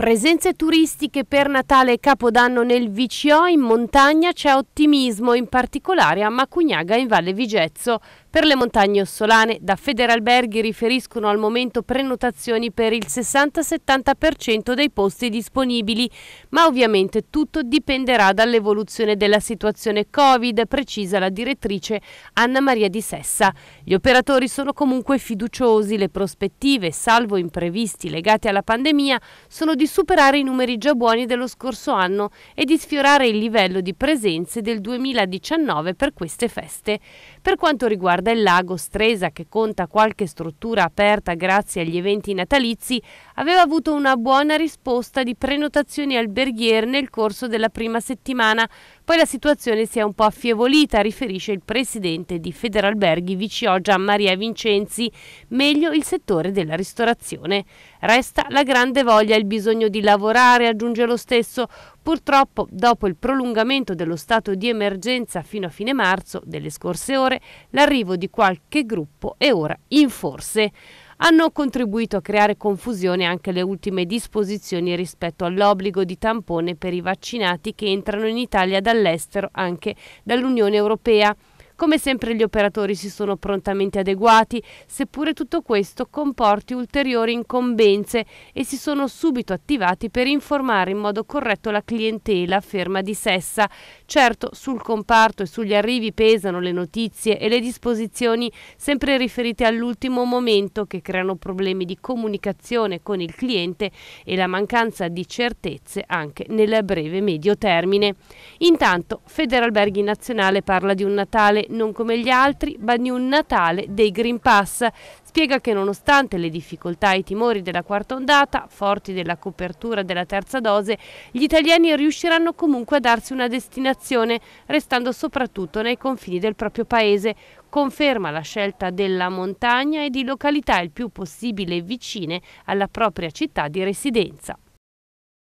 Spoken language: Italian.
Presenze turistiche per Natale e Capodanno nel VCO in montagna c'è ottimismo, in particolare a Macugnaga in Valle Vigezzo. Per le montagne ossolane da Federalberghi riferiscono al momento prenotazioni per il 60-70% dei posti disponibili, ma ovviamente tutto dipenderà dall'evoluzione della situazione Covid, precisa la direttrice Anna Maria Di Sessa. Gli operatori sono comunque fiduciosi, le prospettive, salvo imprevisti legati alla pandemia, sono di superare i numeri già buoni dello scorso anno e di sfiorare il livello di presenze del 2019 per queste feste. Per quanto riguarda riguarda il lago Stresa, che conta qualche struttura aperta grazie agli eventi natalizi, aveva avuto una buona risposta di prenotazioni alberghiere nel corso della prima settimana, poi la situazione si è un po' affievolita, riferisce il presidente di Federalberghi VCO Gian Maria Vincenzi, meglio il settore della ristorazione. Resta la grande voglia e il bisogno di lavorare, aggiunge lo stesso. Purtroppo, dopo il prolungamento dello stato di emergenza fino a fine marzo delle scorse ore, l'arrivo di qualche gruppo è ora in forse hanno contribuito a creare confusione anche le ultime disposizioni rispetto all'obbligo di tampone per i vaccinati che entrano in Italia dall'estero, anche dall'Unione Europea. Come sempre gli operatori si sono prontamente adeguati, seppure tutto questo comporti ulteriori incombenze e si sono subito attivati per informare in modo corretto la clientela, ferma di Sessa, Certo, sul comparto e sugli arrivi pesano le notizie e le disposizioni sempre riferite all'ultimo momento che creano problemi di comunicazione con il cliente e la mancanza di certezze anche nel breve medio termine. Intanto Federalberghi Nazionale parla di un Natale non come gli altri, ma di un Natale dei Green Pass. Spiega che nonostante le difficoltà e i timori della quarta ondata, forti della copertura della terza dose, gli italiani riusciranno comunque a darsi una destinazione migrazione, restando soprattutto nei confini del proprio paese. Conferma la scelta della montagna e di località il più possibile vicine alla propria città di residenza.